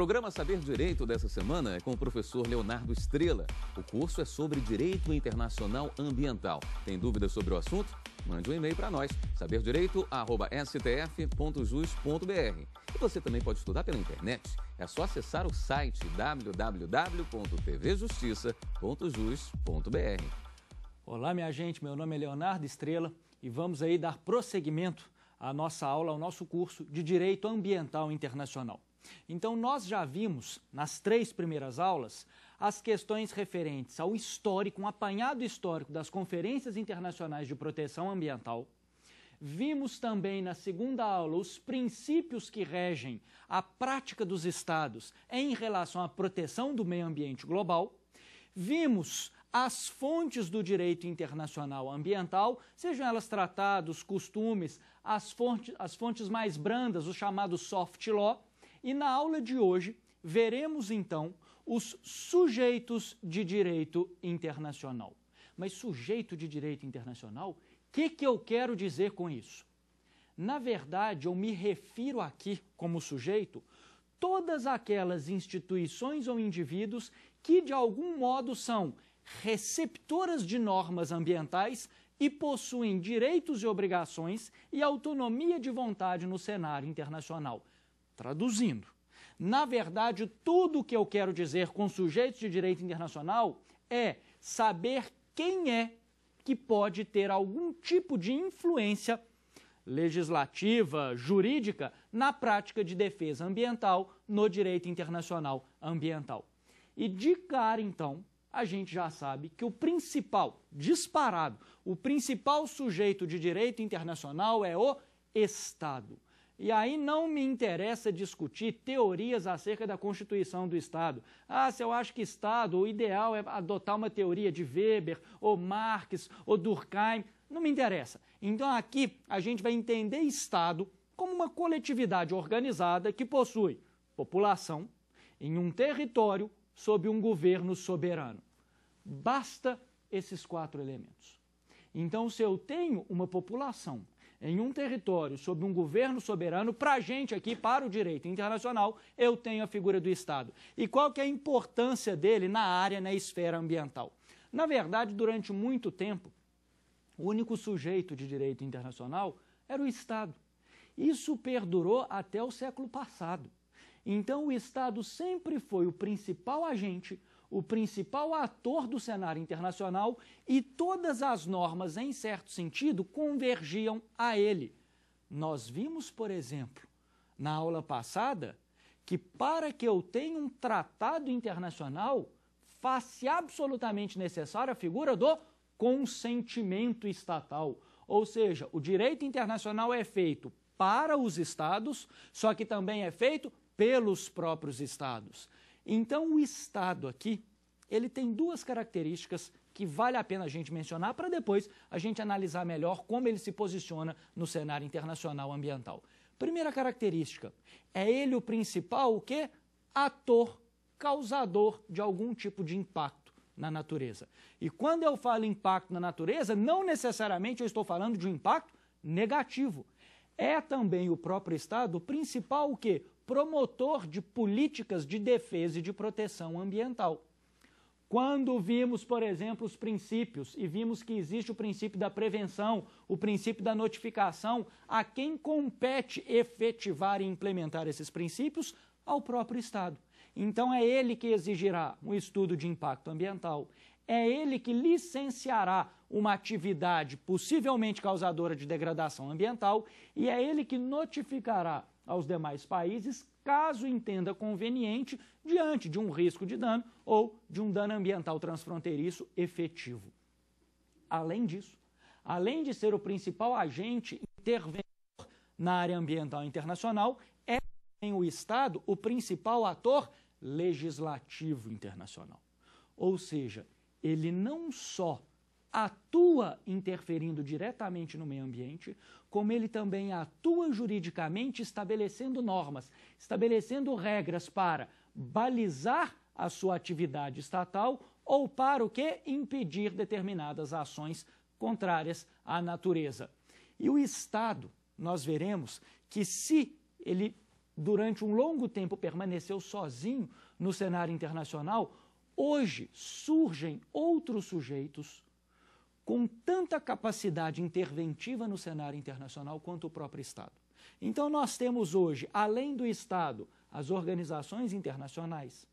programa Saber Direito dessa semana é com o professor Leonardo Estrela. O curso é sobre Direito Internacional Ambiental. Tem dúvidas sobre o assunto? Mande um e-mail para nós, saberdireito.stf.jus.br. E você também pode estudar pela internet. É só acessar o site www.tvjustiça.jus.br. Olá, minha gente. Meu nome é Leonardo Estrela e vamos aí dar prosseguimento à nossa aula, ao nosso curso de Direito Ambiental Internacional. Então, nós já vimos, nas três primeiras aulas, as questões referentes ao histórico, um apanhado histórico das conferências internacionais de proteção ambiental. Vimos também na segunda aula os princípios que regem a prática dos estados em relação à proteção do meio ambiente global. Vimos as fontes do direito internacional ambiental, sejam elas tratados, costumes, as fontes, as fontes mais brandas, o chamado soft law. E na aula de hoje, veremos então os sujeitos de direito internacional. Mas sujeito de direito internacional, o que, que eu quero dizer com isso? Na verdade, eu me refiro aqui como sujeito todas aquelas instituições ou indivíduos que de algum modo são receptoras de normas ambientais e possuem direitos e obrigações e autonomia de vontade no cenário internacional. Traduzindo, na verdade, tudo o que eu quero dizer com sujeitos de direito internacional é saber quem é que pode ter algum tipo de influência legislativa, jurídica, na prática de defesa ambiental no direito internacional ambiental. E de cara, então, a gente já sabe que o principal, disparado, o principal sujeito de direito internacional é o Estado. E aí não me interessa discutir teorias acerca da constituição do Estado. Ah, se eu acho que Estado, o ideal é adotar uma teoria de Weber, ou Marx, ou Durkheim, não me interessa. Então aqui a gente vai entender Estado como uma coletividade organizada que possui população em um território sob um governo soberano. Basta esses quatro elementos. Então, se eu tenho uma população em um território sob um governo soberano, para a gente aqui, para o direito internacional, eu tenho a figura do Estado. E qual que é a importância dele na área, na esfera ambiental? Na verdade, durante muito tempo, o único sujeito de direito internacional era o Estado. Isso perdurou até o século passado. Então, o Estado sempre foi o principal agente o principal ator do cenário internacional e todas as normas, em certo sentido, convergiam a ele. Nós vimos, por exemplo, na aula passada, que para que eu tenha um tratado internacional, faz-se absolutamente necessária a figura do consentimento estatal. Ou seja, o direito internacional é feito para os estados, só que também é feito pelos próprios estados. Então, o Estado aqui, ele tem duas características que vale a pena a gente mencionar para depois a gente analisar melhor como ele se posiciona no cenário internacional ambiental. Primeira característica, é ele o principal o quê? ator causador de algum tipo de impacto na natureza. E quando eu falo impacto na natureza, não necessariamente eu estou falando de um impacto negativo. É também o próprio Estado o principal o quê? promotor de políticas de defesa e de proteção ambiental. Quando vimos, por exemplo, os princípios e vimos que existe o princípio da prevenção, o princípio da notificação, a quem compete efetivar e implementar esses princípios? Ao próprio Estado. Então é ele que exigirá um estudo de impacto ambiental, é ele que licenciará uma atividade possivelmente causadora de degradação ambiental e é ele que notificará aos demais países, caso entenda conveniente, diante de um risco de dano ou de um dano ambiental transfronteiriço efetivo. Além disso, além de ser o principal agente interventor na área ambiental internacional, é em o Estado o principal ator legislativo internacional. Ou seja, ele não só atua interferindo diretamente no meio ambiente, como ele também atua juridicamente estabelecendo normas, estabelecendo regras para balizar a sua atividade estatal ou para o que impedir determinadas ações contrárias à natureza. E o Estado, nós veremos que se ele durante um longo tempo permaneceu sozinho no cenário internacional, hoje surgem outros sujeitos com tanta capacidade interventiva no cenário internacional quanto o próprio Estado. Então, nós temos hoje, além do Estado, as organizações internacionais.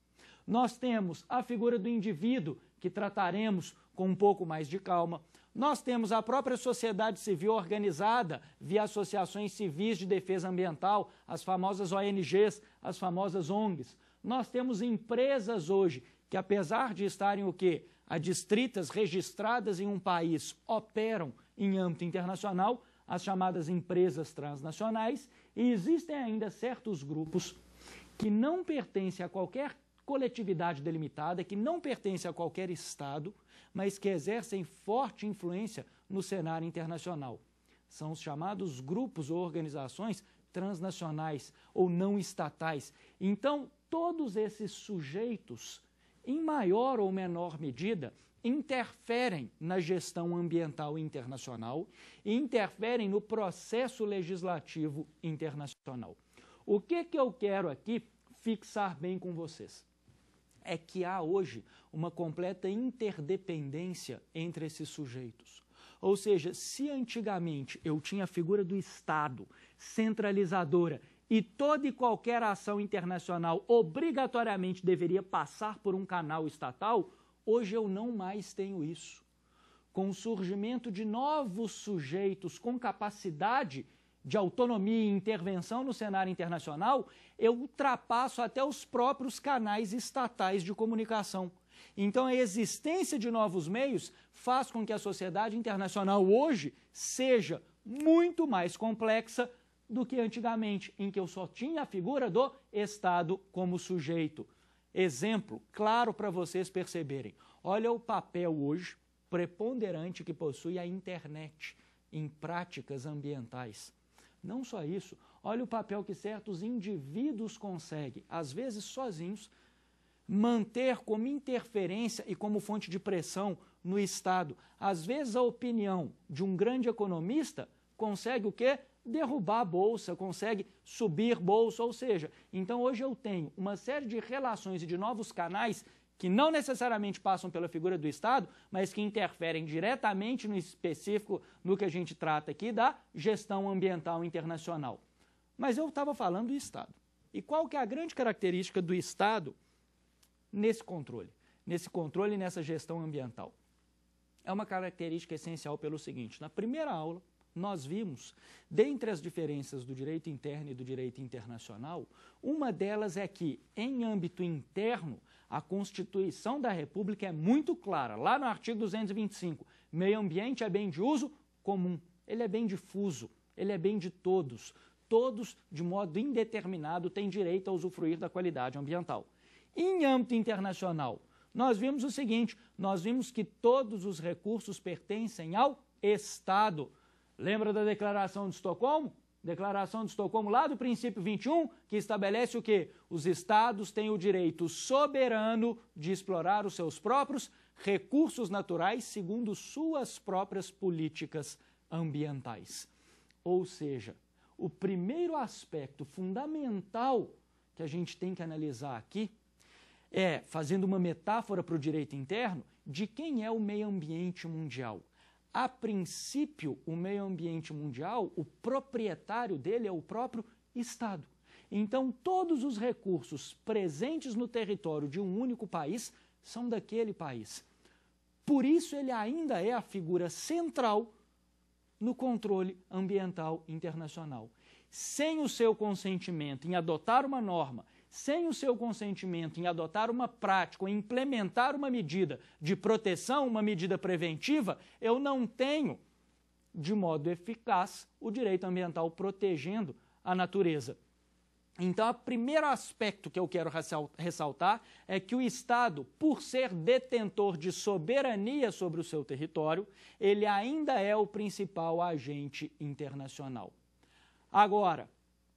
Nós temos a figura do indivíduo, que trataremos com um pouco mais de calma. Nós temos a própria sociedade civil organizada via associações civis de defesa ambiental, as famosas ONGs, as famosas ONGs. Nós temos empresas hoje que, apesar de estarem o quê? distritas registradas em um país operam em âmbito internacional as chamadas empresas transnacionais e existem ainda certos grupos que não pertencem a qualquer coletividade delimitada, que não pertencem a qualquer Estado, mas que exercem forte influência no cenário internacional. São os chamados grupos ou organizações transnacionais ou não estatais. Então, todos esses sujeitos em maior ou menor medida, interferem na gestão ambiental internacional e interferem no processo legislativo internacional. O que, que eu quero aqui fixar bem com vocês? É que há hoje uma completa interdependência entre esses sujeitos. Ou seja, se antigamente eu tinha a figura do Estado centralizadora e toda e qualquer ação internacional obrigatoriamente deveria passar por um canal estatal, hoje eu não mais tenho isso. Com o surgimento de novos sujeitos com capacidade de autonomia e intervenção no cenário internacional, eu ultrapasso até os próprios canais estatais de comunicação. Então, a existência de novos meios faz com que a sociedade internacional hoje seja muito mais complexa, do que antigamente, em que eu só tinha a figura do Estado como sujeito. Exemplo claro para vocês perceberem. Olha o papel hoje preponderante que possui a internet em práticas ambientais. Não só isso, olha o papel que certos indivíduos conseguem, às vezes sozinhos, manter como interferência e como fonte de pressão no Estado. Às vezes a opinião de um grande economista consegue o quê? derrubar a bolsa, consegue subir bolsa, ou seja, então hoje eu tenho uma série de relações e de novos canais que não necessariamente passam pela figura do Estado, mas que interferem diretamente no específico no que a gente trata aqui da gestão ambiental internacional. Mas eu estava falando do Estado. E qual que é a grande característica do Estado nesse controle, nesse controle e nessa gestão ambiental? É uma característica essencial pelo seguinte, na primeira aula nós vimos, dentre as diferenças do direito interno e do direito internacional, uma delas é que, em âmbito interno, a Constituição da República é muito clara, lá no artigo 225. Meio ambiente é bem de uso comum, ele é bem difuso, ele é bem de todos. Todos, de modo indeterminado, têm direito a usufruir da qualidade ambiental. Em âmbito internacional, nós vimos o seguinte: nós vimos que todos os recursos pertencem ao Estado. Lembra da Declaração de Estocolmo? Declaração de Estocolmo, lá do princípio 21, que estabelece o que? Os estados têm o direito soberano de explorar os seus próprios recursos naturais segundo suas próprias políticas ambientais. Ou seja, o primeiro aspecto fundamental que a gente tem que analisar aqui é, fazendo uma metáfora para o direito interno, de quem é o meio ambiente mundial. A princípio, o meio ambiente mundial, o proprietário dele é o próprio Estado. Então, todos os recursos presentes no território de um único país são daquele país. Por isso, ele ainda é a figura central no controle ambiental internacional. Sem o seu consentimento em adotar uma norma sem o seu consentimento em adotar uma prática ou implementar uma medida de proteção, uma medida preventiva, eu não tenho, de modo eficaz, o direito ambiental protegendo a natureza. Então, o primeiro aspecto que eu quero ressaltar é que o Estado, por ser detentor de soberania sobre o seu território, ele ainda é o principal agente internacional. Agora,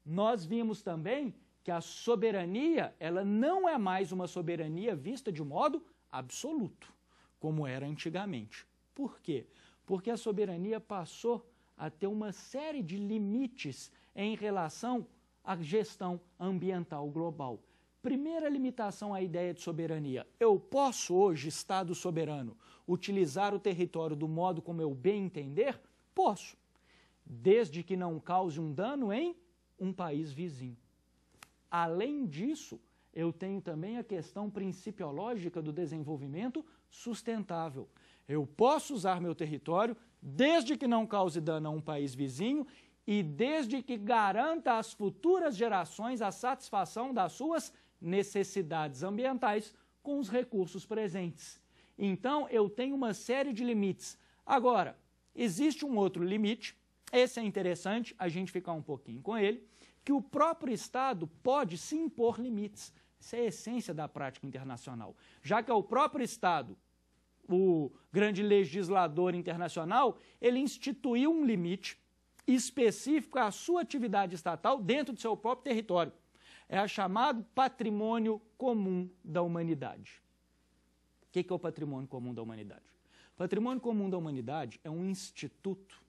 nós vimos também que a soberania, ela não é mais uma soberania vista de modo absoluto, como era antigamente. Por quê? Porque a soberania passou a ter uma série de limites em relação à gestão ambiental global. Primeira limitação à ideia de soberania. Eu posso hoje, Estado soberano, utilizar o território do modo como eu bem entender? Posso, desde que não cause um dano em um país vizinho. Além disso, eu tenho também a questão principiológica do desenvolvimento sustentável. Eu posso usar meu território desde que não cause dano a um país vizinho e desde que garanta às futuras gerações a satisfação das suas necessidades ambientais com os recursos presentes. Então, eu tenho uma série de limites. Agora, existe um outro limite, esse é interessante a gente ficar um pouquinho com ele, que o próprio Estado pode se impor limites. Isso é a essência da prática internacional. Já que é o próprio Estado, o grande legislador internacional, ele instituiu um limite específico à sua atividade estatal dentro do seu próprio território. É a chamado patrimônio comum da humanidade. O que é o patrimônio comum da humanidade? O patrimônio comum da humanidade é um instituto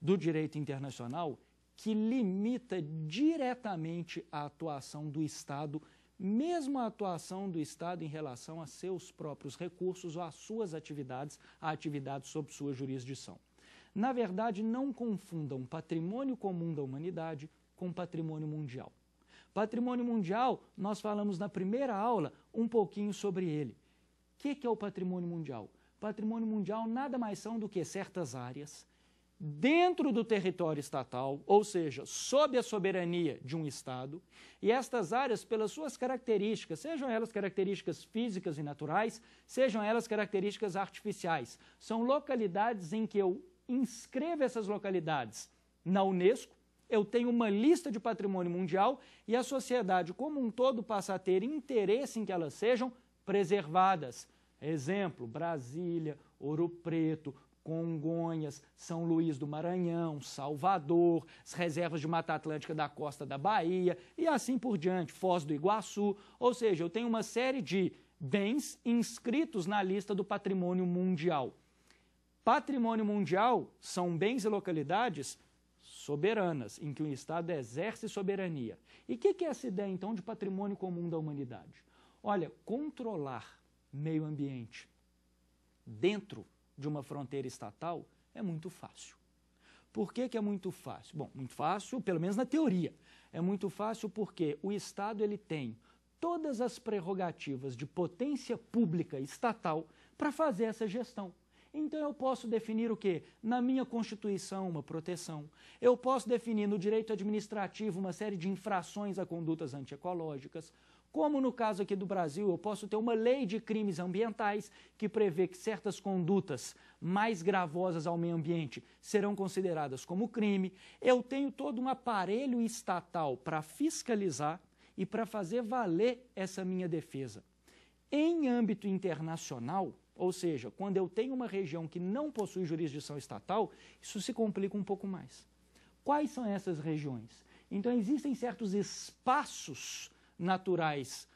do direito internacional que limita diretamente a atuação do Estado, mesmo a atuação do Estado em relação a seus próprios recursos ou às suas atividades, a atividades sob sua jurisdição. Na verdade, não confundam patrimônio comum da humanidade com patrimônio mundial. Patrimônio mundial, nós falamos na primeira aula um pouquinho sobre ele. O que, que é o patrimônio mundial? Patrimônio mundial nada mais são do que certas áreas, dentro do território estatal, ou seja, sob a soberania de um Estado, e estas áreas, pelas suas características, sejam elas características físicas e naturais, sejam elas características artificiais, são localidades em que eu inscrevo essas localidades na Unesco, eu tenho uma lista de patrimônio mundial e a sociedade como um todo passa a ter interesse em que elas sejam preservadas. Exemplo, Brasília, Ouro Preto, Congonhas, São Luís do Maranhão, Salvador, as reservas de Mata Atlântica da costa da Bahia e assim por diante, Foz do Iguaçu. Ou seja, eu tenho uma série de bens inscritos na lista do patrimônio mundial. Patrimônio mundial são bens e localidades soberanas, em que o Estado exerce soberania. E o que, que é essa ideia, então, de patrimônio comum da humanidade? Olha, controlar meio ambiente dentro de uma fronteira estatal é muito fácil. Por que, que é muito fácil? Bom, muito fácil, pelo menos na teoria. É muito fácil porque o Estado ele tem todas as prerrogativas de potência pública estatal para fazer essa gestão. Então eu posso definir o que? Na minha Constituição, uma proteção. Eu posso definir no direito administrativo uma série de infrações a condutas antiecológicas. Como no caso aqui do Brasil, eu posso ter uma lei de crimes ambientais que prevê que certas condutas mais gravosas ao meio ambiente serão consideradas como crime. Eu tenho todo um aparelho estatal para fiscalizar e para fazer valer essa minha defesa. Em âmbito internacional, ou seja, quando eu tenho uma região que não possui jurisdição estatal, isso se complica um pouco mais. Quais são essas regiões? Então, existem certos espaços naturais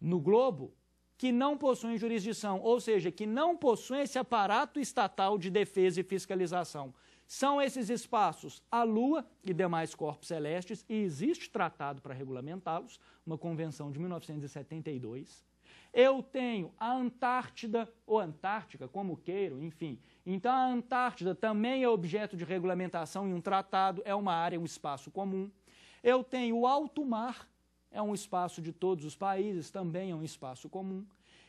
no globo que não possuem jurisdição, ou seja, que não possuem esse aparato estatal de defesa e fiscalização. São esses espaços a Lua e demais corpos celestes, e existe tratado para regulamentá-los, uma convenção de 1972. Eu tenho a Antártida, ou Antártica, como queiram, enfim. Então, a Antártida também é objeto de regulamentação em um tratado, é uma área, um espaço comum. Eu tenho o alto mar, é um espaço de todos os países, também é um espaço comum.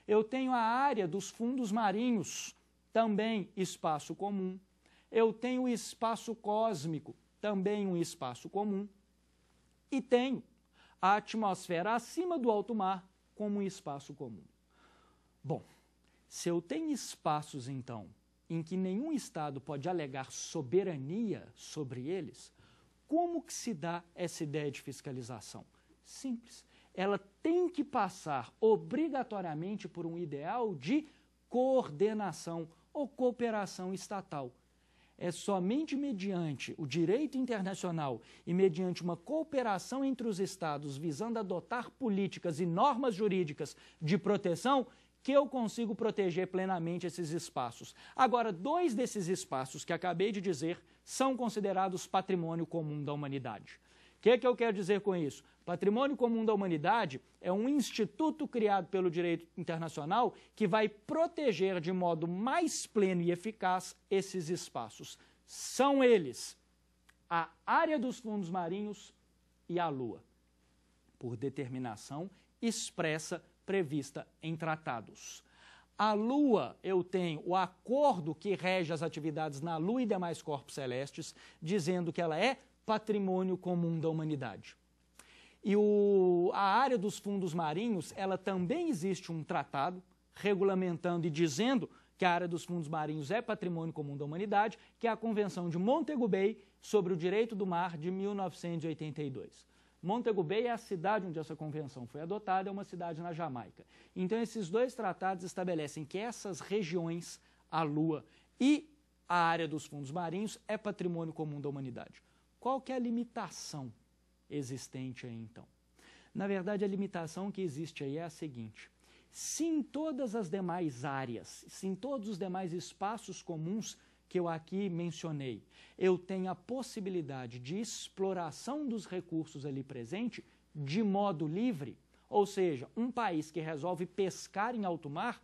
Eu tenho a área dos fundos marinhos, também espaço comum. Eu tenho o espaço cósmico, também um espaço comum. E tenho a atmosfera acima do alto mar como um espaço comum. Bom, se eu tenho espaços, então, em que nenhum Estado pode alegar soberania sobre eles, como que se dá essa ideia de fiscalização? Simples. Ela tem que passar obrigatoriamente por um ideal de coordenação ou cooperação estatal. É somente mediante o direito internacional e mediante uma cooperação entre os Estados visando adotar políticas e normas jurídicas de proteção que eu consigo proteger plenamente esses espaços. Agora, dois desses espaços que acabei de dizer são considerados patrimônio comum da humanidade. O que, é que eu quero dizer com isso? Patrimônio Comum da Humanidade é um instituto criado pelo direito internacional que vai proteger de modo mais pleno e eficaz esses espaços. São eles a área dos fundos marinhos e a Lua, por determinação expressa prevista em tratados. A Lua, eu tenho o acordo que rege as atividades na Lua e demais corpos celestes, dizendo que ela é patrimônio comum da humanidade. E o, a área dos fundos marinhos, ela também existe um tratado regulamentando e dizendo que a área dos fundos marinhos é patrimônio comum da humanidade, que é a Convenção de Montego Bay sobre o Direito do Mar de 1982. Montego Bay é a cidade onde essa convenção foi adotada, é uma cidade na Jamaica. Então, esses dois tratados estabelecem que essas regiões, a Lua e a área dos fundos marinhos, é patrimônio comum da humanidade. Qual que é a limitação existente aí então? Na verdade, a limitação que existe aí é a seguinte: se em todas as demais áreas, se em todos os demais espaços comuns que eu aqui mencionei, eu tenho a possibilidade de exploração dos recursos ali presente de modo livre, ou seja, um país que resolve pescar em alto mar,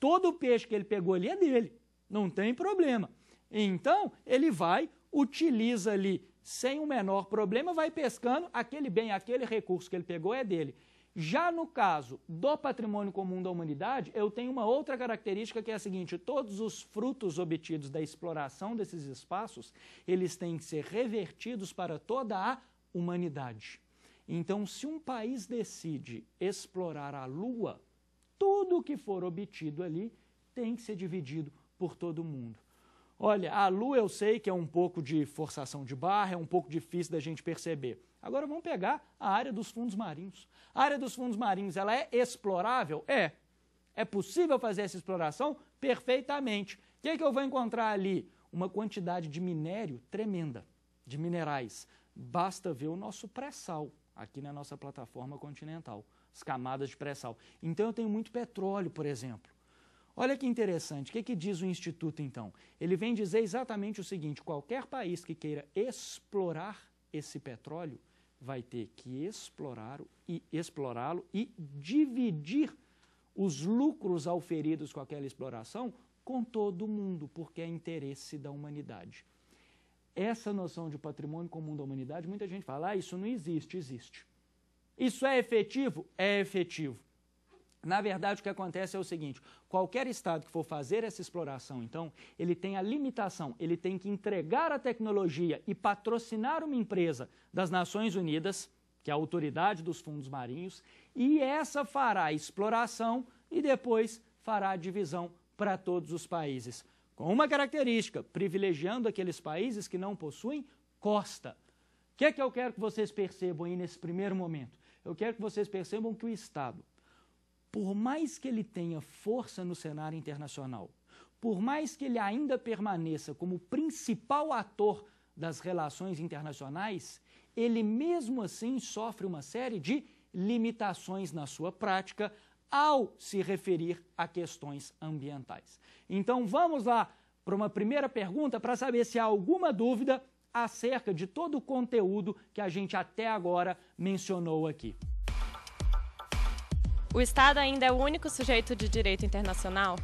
todo o peixe que ele pegou ali é dele, não tem problema. Então, ele vai, utiliza ali sem o menor problema, vai pescando, aquele bem, aquele recurso que ele pegou é dele. Já no caso do patrimônio comum da humanidade, eu tenho uma outra característica que é a seguinte: todos os frutos obtidos da exploração desses espaços, eles têm que ser revertidos para toda a humanidade. Então, se um país decide explorar a Lua, tudo que for obtido ali tem que ser dividido por todo mundo. Olha, a lua eu sei que é um pouco de forçação de barra, é um pouco difícil da gente perceber. Agora vamos pegar a área dos fundos marinhos. A área dos fundos marinhos, ela é explorável? É. É possível fazer essa exploração? Perfeitamente. O que, é que eu vou encontrar ali? Uma quantidade de minério tremenda, de minerais. Basta ver o nosso pré-sal aqui na nossa plataforma continental, as camadas de pré-sal. Então eu tenho muito petróleo, por exemplo. Olha que interessante, o que, que diz o Instituto então? Ele vem dizer exatamente o seguinte: qualquer país que queira explorar esse petróleo vai ter que explorar e explorá-lo e dividir os lucros auferidos com aquela exploração com todo mundo, porque é interesse da humanidade. Essa noção de patrimônio comum da humanidade, muita gente fala, ah, isso não existe, existe. Isso é efetivo? É efetivo. Na verdade, o que acontece é o seguinte: qualquer Estado que for fazer essa exploração, então, ele tem a limitação, ele tem que entregar a tecnologia e patrocinar uma empresa das Nações Unidas, que é a autoridade dos fundos marinhos, e essa fará a exploração e depois fará a divisão para todos os países. Com uma característica, privilegiando aqueles países que não possuem costa. O que é que eu quero que vocês percebam aí nesse primeiro momento? Eu quero que vocês percebam que o Estado, por mais que ele tenha força no cenário internacional, por mais que ele ainda permaneça como principal ator das relações internacionais, ele mesmo assim sofre uma série de limitações na sua prática ao se referir a questões ambientais. Então vamos lá para uma primeira pergunta para saber se há alguma dúvida acerca de todo o conteúdo que a gente até agora mencionou aqui. O Estado ainda é o único sujeito de direito internacional?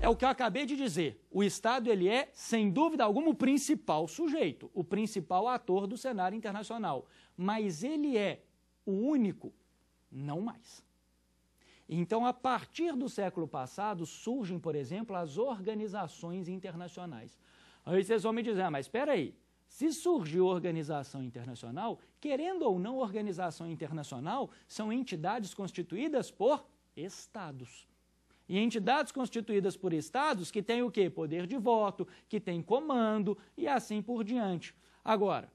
É o que eu acabei de dizer. O Estado ele é, sem dúvida alguma, o principal sujeito, o principal ator do cenário internacional. Mas ele é o único, não mais. Então, a partir do século passado, surgem, por exemplo, as organizações internacionais. Aí vocês vão me dizer, ah, mas espera aí, se surge organização internacional, querendo ou não, organização internacional são entidades constituídas por estados. E entidades constituídas por estados que têm o quê? Poder de voto, que têm comando e assim por diante. Agora,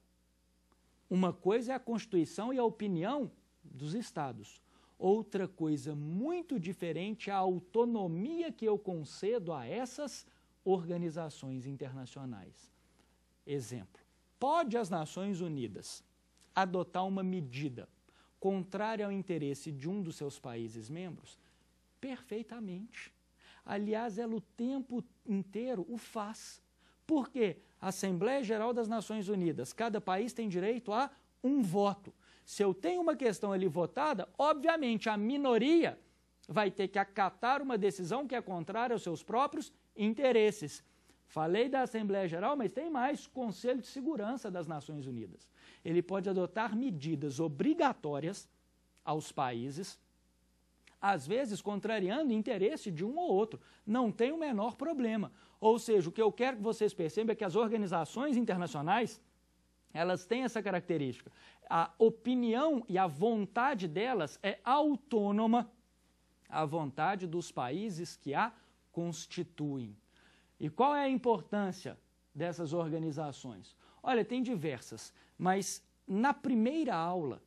uma coisa é a Constituição e a opinião dos estados. Outra coisa muito diferente é a autonomia que eu concedo a essas organizações internacionais. Exemplo Pode as Nações Unidas adotar uma medida contrária ao interesse de um dos seus países membros? Perfeitamente. Aliás, ela o tempo inteiro o faz. Porque quê? Assembleia Geral das Nações Unidas, cada país tem direito a um voto. Se eu tenho uma questão ali votada, obviamente a minoria vai ter que acatar uma decisão que é contrária aos seus próprios interesses. Falei da Assembleia Geral, mas tem mais, Conselho de Segurança das Nações Unidas. Ele pode adotar medidas obrigatórias aos países, às vezes contrariando o interesse de um ou outro. Não tem o menor problema. Ou seja, o que eu quero que vocês percebam é que as organizações internacionais, elas têm essa característica. A opinião e a vontade delas é autônoma à vontade dos países que a constituem. E qual é a importância dessas organizações? Olha, tem diversas, mas na primeira aula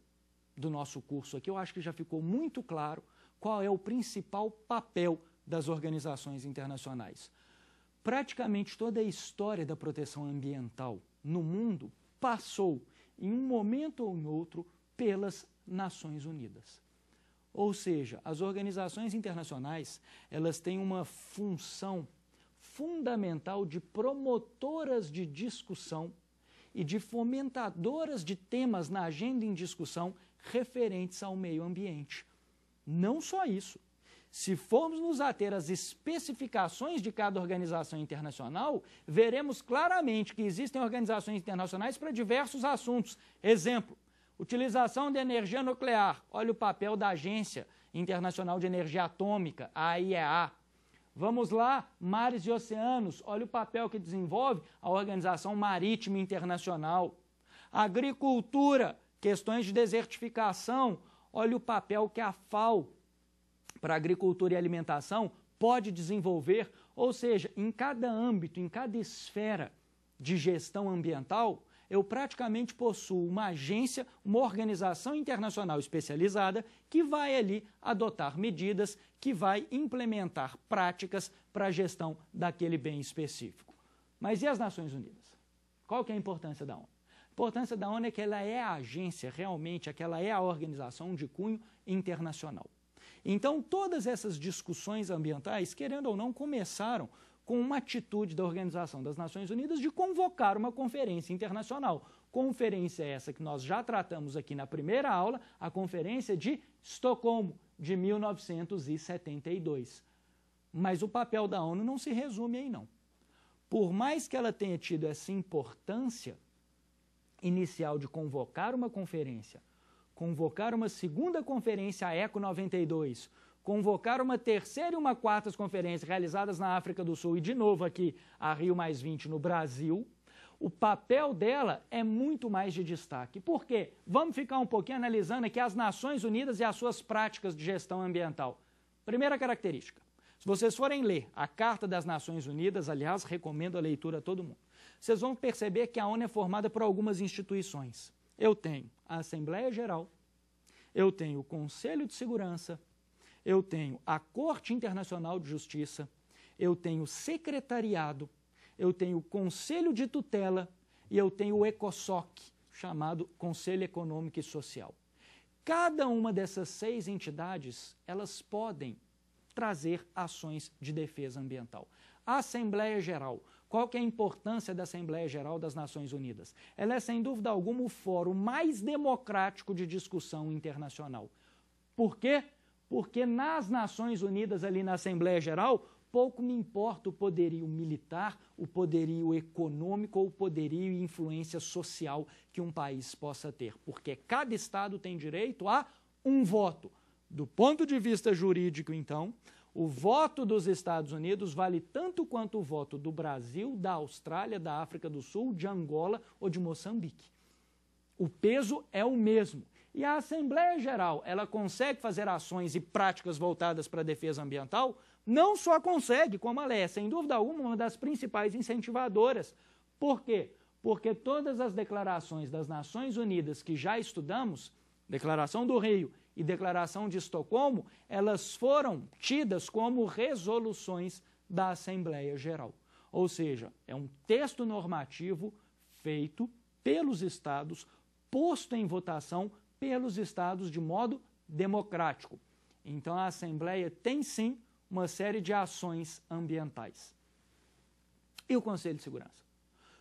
do nosso curso aqui, eu acho que já ficou muito claro qual é o principal papel das organizações internacionais. Praticamente toda a história da proteção ambiental no mundo passou, em um momento ou em outro, pelas Nações Unidas. Ou seja, as organizações internacionais, elas têm uma função fundamental de promotoras de discussão e de fomentadoras de temas na agenda em discussão referentes ao meio ambiente. Não só isso. Se formos nos ater às especificações de cada organização internacional, veremos claramente que existem organizações internacionais para diversos assuntos. Exemplo, utilização de energia nuclear. Olha o papel da Agência Internacional de Energia Atômica, a IEA. Vamos lá, mares e oceanos, olha o papel que desenvolve a Organização Marítima Internacional. Agricultura, questões de desertificação, olha o papel que a FAO para agricultura e alimentação pode desenvolver, ou seja, em cada âmbito, em cada esfera de gestão ambiental, eu praticamente possuo uma agência, uma organização internacional especializada que vai ali adotar medidas, que vai implementar práticas para a gestão daquele bem específico. Mas e as Nações Unidas? Qual que é a importância da ONU? A importância da ONU é que ela é a agência realmente, aquela é a organização de cunho internacional. Então, todas essas discussões ambientais, querendo ou não, começaram com uma atitude da Organização das Nações Unidas de convocar uma conferência internacional. Conferência essa que nós já tratamos aqui na primeira aula, a Conferência de Estocolmo, de 1972. Mas o papel da ONU não se resume aí, não. Por mais que ela tenha tido essa importância inicial de convocar uma conferência, convocar uma segunda conferência, a ECO 92, convocar uma terceira e uma quarta conferência realizadas na África do Sul e de novo aqui a Rio Mais 20 no Brasil, o papel dela é muito mais de destaque. Por quê? Vamos ficar um pouquinho analisando aqui as Nações Unidas e as suas práticas de gestão ambiental. Primeira característica. Se vocês forem ler a Carta das Nações Unidas, aliás, recomendo a leitura a todo mundo, vocês vão perceber que a ONU é formada por algumas instituições. Eu tenho a Assembleia Geral, eu tenho o Conselho de Segurança, eu tenho a Corte Internacional de Justiça, eu tenho o secretariado, eu tenho o Conselho de Tutela e eu tenho o ECOSOC, chamado Conselho Econômico e Social. Cada uma dessas seis entidades, elas podem trazer ações de defesa ambiental. A Assembleia Geral. Qual que é a importância da Assembleia Geral das Nações Unidas? Ela é, sem dúvida alguma, o fórum mais democrático de discussão internacional. Por quê? porque nas Nações Unidas, ali na Assembleia Geral, pouco me importa o poderio militar, o poderio econômico ou o poderio e influência social que um país possa ter, porque cada Estado tem direito a um voto. Do ponto de vista jurídico, então, o voto dos Estados Unidos vale tanto quanto o voto do Brasil, da Austrália, da África do Sul, de Angola ou de Moçambique. O peso é o mesmo. E a Assembleia Geral, ela consegue fazer ações e práticas voltadas para a defesa ambiental? Não só consegue, como ela é, sem dúvida alguma, uma das principais incentivadoras. Por quê? Porque todas as declarações das Nações Unidas que já estudamos, Declaração do Rio e Declaração de Estocolmo, elas foram tidas como resoluções da Assembleia Geral. Ou seja, é um texto normativo feito pelos estados, posto em votação pelos estados de modo democrático. Então a Assembleia tem sim uma série de ações ambientais. E o Conselho de Segurança?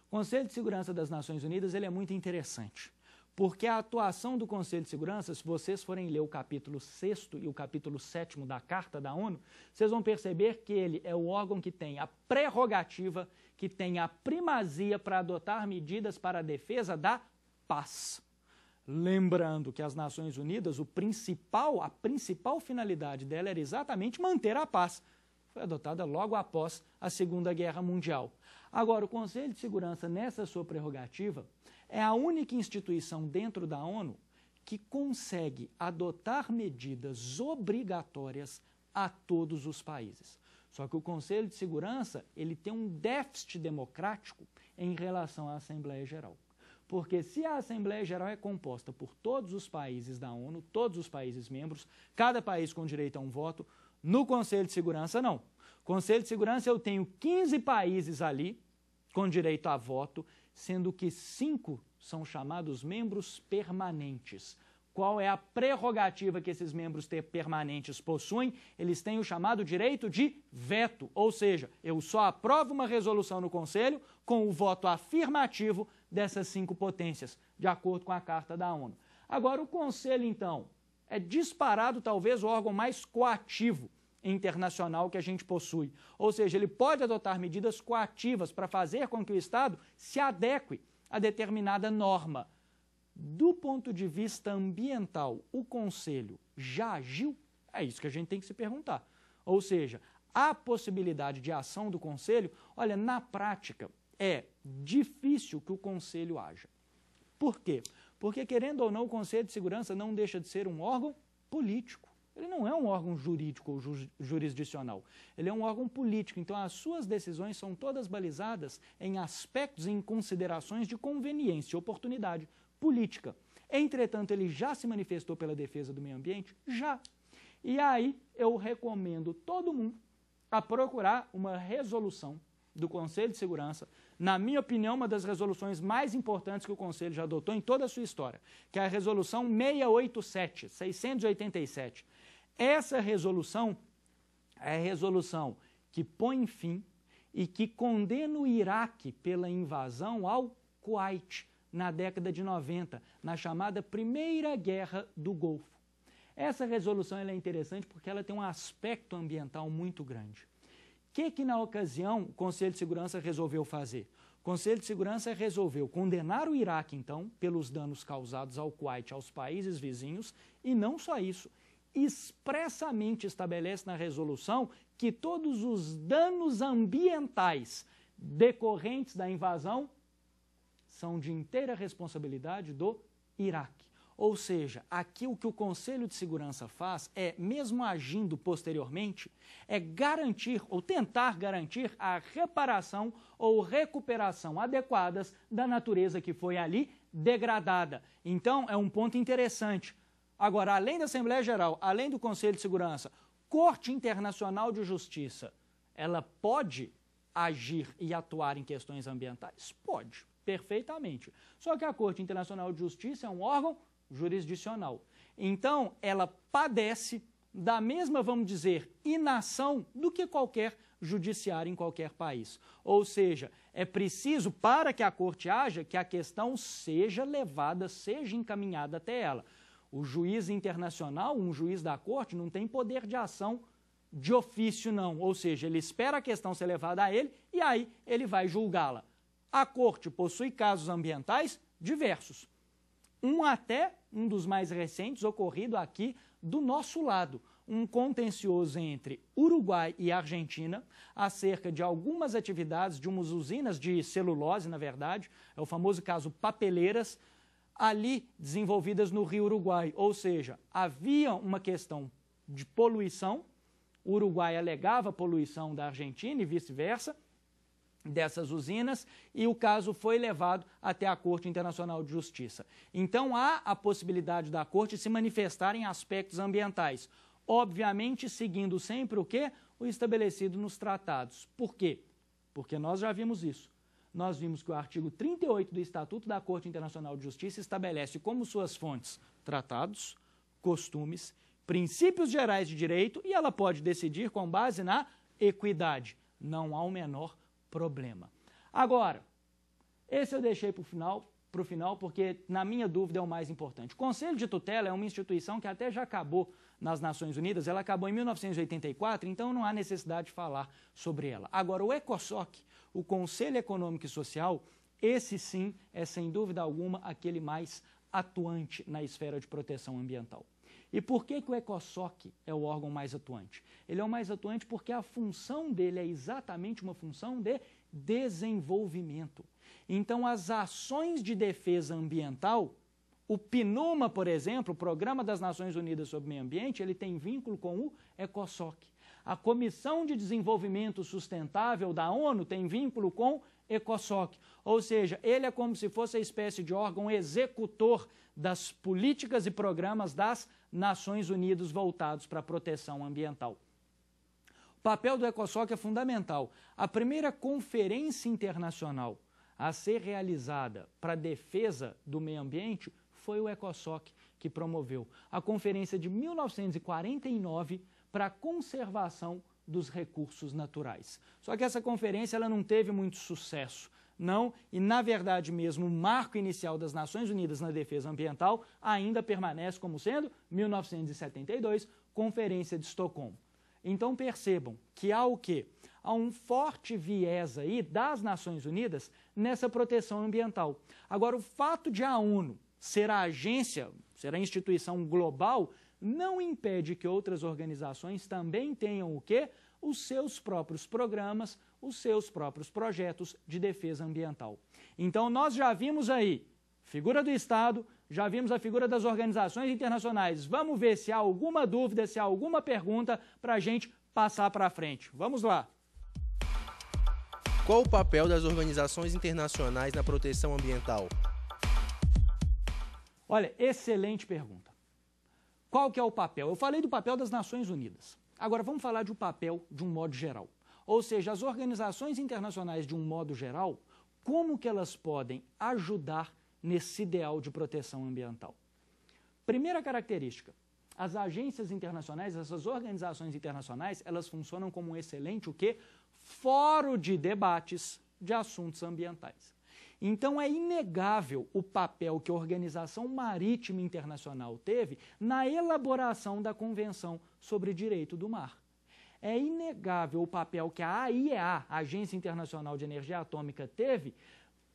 O Conselho de Segurança das Nações Unidas ele é muito interessante, porque a atuação do Conselho de Segurança, se vocês forem ler o capítulo 6 e o capítulo 7 da Carta da ONU, vocês vão perceber que ele é o órgão que tem a prerrogativa, que tem a primazia para adotar medidas para a defesa da paz. Lembrando que as Nações Unidas, o principal, a principal finalidade dela era exatamente manter a paz. Foi adotada logo após a Segunda Guerra Mundial. Agora, o Conselho de Segurança, nessa sua prerrogativa, é a única instituição dentro da ONU que consegue adotar medidas obrigatórias a todos os países. Só que o Conselho de Segurança ele tem um déficit democrático em relação à Assembleia Geral. Porque se a Assembleia Geral é composta por todos os países da ONU, todos os países membros, cada país com direito a um voto, no Conselho de Segurança não. Conselho de Segurança eu tenho 15 países ali com direito a voto, sendo que cinco são chamados membros permanentes. Qual é a prerrogativa que esses membros permanentes possuem? Eles têm o chamado direito de veto, ou seja, eu só aprovo uma resolução no Conselho com o voto afirmativo dessas cinco potências, de acordo com a Carta da ONU. Agora, o Conselho, então, é disparado talvez o órgão mais coativo internacional que a gente possui. Ou seja, ele pode adotar medidas coativas para fazer com que o Estado se adeque a determinada norma. Do ponto de vista ambiental, o Conselho já agiu? É isso que a gente tem que se perguntar. Ou seja, a possibilidade de ação do Conselho, olha, na prática, é difícil que o Conselho haja. Por quê? Porque, querendo ou não, o Conselho de Segurança não deixa de ser um órgão político. Ele não é um órgão jurídico ou ju jurisdicional. Ele é um órgão político. Então, as suas decisões são todas balizadas em aspectos e em considerações de conveniência oportunidade política. Entretanto, ele já se manifestou pela defesa do meio ambiente? Já. E aí, eu recomendo todo mundo a procurar uma resolução do Conselho de Segurança na minha opinião, uma das resoluções mais importantes que o Conselho já adotou em toda a sua história, que é a resolução 687, 687. Essa resolução é a resolução que põe fim e que condena o Iraque pela invasão ao Kuwait na década de 90, na chamada Primeira Guerra do Golfo. Essa resolução é interessante porque ela tem um aspecto ambiental muito grande que, que, na ocasião, o Conselho de Segurança resolveu fazer? O Conselho de Segurança resolveu condenar o Iraque, então, pelos danos causados ao Kuwait aos países vizinhos, e não só isso, expressamente estabelece na resolução que todos os danos ambientais decorrentes da invasão são de inteira responsabilidade do Iraque. Ou seja, aqui o que o Conselho de Segurança faz é, mesmo agindo posteriormente, é garantir ou tentar garantir a reparação ou recuperação adequadas da natureza que foi ali degradada. Então, é um ponto interessante. Agora, além da Assembleia Geral, além do Conselho de Segurança, Corte Internacional de Justiça, ela pode agir e atuar em questões ambientais? Pode, perfeitamente. Só que a Corte Internacional de Justiça é um órgão jurisdicional. Então, ela padece da mesma, vamos dizer, inação do que qualquer judiciário em qualquer país. Ou seja, é preciso, para que a corte haja, que a questão seja levada, seja encaminhada até ela. O juiz internacional, um juiz da corte, não tem poder de ação de ofício, não. Ou seja, ele espera a questão ser levada a ele e aí ele vai julgá-la. A corte possui casos ambientais diversos. Um até um dos mais recentes ocorrido aqui do nosso lado, um contencioso entre Uruguai e Argentina acerca de algumas atividades de umas usinas de celulose, na verdade, é o famoso caso Papeleiras, ali desenvolvidas no Rio Uruguai, ou seja, havia uma questão de poluição, o Uruguai alegava poluição da Argentina e vice-versa, dessas usinas e o caso foi levado até a Corte Internacional de Justiça. Então há a possibilidade da Corte se manifestar em aspectos ambientais, obviamente seguindo sempre o que o estabelecido nos tratados. Por quê? Porque nós já vimos isso. Nós vimos que o artigo 38 do Estatuto da Corte Internacional de Justiça estabelece como suas fontes tratados, costumes, princípios gerais de direito e ela pode decidir com base na equidade. Não há o menor problema. Agora, esse eu deixei para o final, para o final, porque, na minha dúvida, é o mais importante. O Conselho de Tutela é uma instituição que até já acabou nas Nações Unidas, ela acabou em 1984, então não há necessidade de falar sobre ela. Agora, o ECOSOC, o Conselho Econômico e Social, esse sim é, sem dúvida alguma, aquele mais atuante na esfera de proteção ambiental. E por que, que o ECOSOC é o órgão mais atuante? Ele é o mais atuante porque a função dele é exatamente uma função de desenvolvimento. Então, as ações de defesa ambiental, o PNUMA, por exemplo, o Programa das Nações Unidas sobre o Meio Ambiente, ele tem vínculo com o ECOSOC. A Comissão de Desenvolvimento Sustentável da ONU tem vínculo com o ECOSOC. Ou seja, ele é como se fosse a espécie de órgão executor das políticas e programas das Nações Unidas voltados para a proteção ambiental. O papel do ECOSOC é fundamental. A primeira conferência internacional a ser realizada para a defesa do meio ambiente foi o ECOSOC que promoveu a conferência de 1949 para a conservação dos recursos naturais. Só que essa conferência ela não teve muito sucesso não, e na verdade mesmo o marco inicial das Nações Unidas na defesa ambiental ainda permanece como sendo 1972, Conferência de Estocolmo. Então percebam que há o quê? Há um forte viés aí das Nações Unidas nessa proteção ambiental. Agora, o fato de a ONU ser a agência, ser a instituição global, não impede que outras organizações também tenham o quê? os seus próprios programas, os seus próprios projetos de defesa ambiental. Então, nós já vimos aí figura do Estado, já vimos a figura das organizações internacionais. Vamos ver se há alguma dúvida, se há alguma pergunta para a gente passar para frente. Vamos lá. Qual o papel das organizações internacionais na proteção ambiental? Olha, excelente pergunta. Qual que é o papel? Eu falei do papel das Nações Unidas. Agora, vamos falar de um papel de um modo geral. Ou seja, as organizações internacionais de um modo geral, como que elas podem ajudar nesse ideal de proteção ambiental? Primeira característica, as agências internacionais, essas organizações internacionais, elas funcionam como um excelente o quê? Fórum de debates de assuntos ambientais. Então é inegável o papel que a Organização Marítima Internacional teve na elaboração da Convenção sobre Direito do Mar. É inegável o papel que a AIEA, Agência Internacional de Energia Atômica, teve